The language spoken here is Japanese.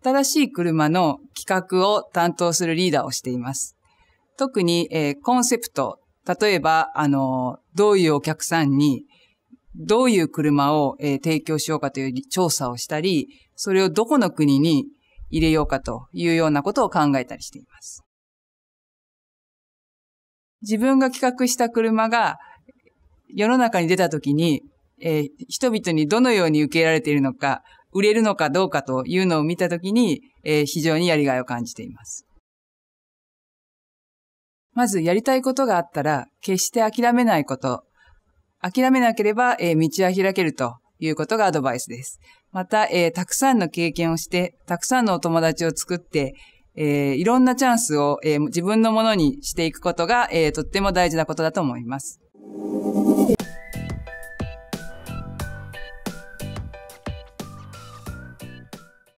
新しい車の企画を担当するリーダーをしています。特に、えー、コンセプト、例えば、あの、どういうお客さんに、どういう車を、えー、提供しようかという調査をしたり、それをどこの国に入れようかというようなことを考えたりしています。自分が企画した車が世の中に出た時に、えー、人々にどのように受け入れられているのか、売れるのかどうかというのを見たときに、えー、非常にやりがいを感じています。まず、やりたいことがあったら、決して諦めないこと。諦めなければ、えー、道は開けるということがアドバイスです。また、えー、たくさんの経験をして、たくさんのお友達を作って、えー、いろんなチャンスを、えー、自分のものにしていくことが、えー、とっても大事なことだと思います。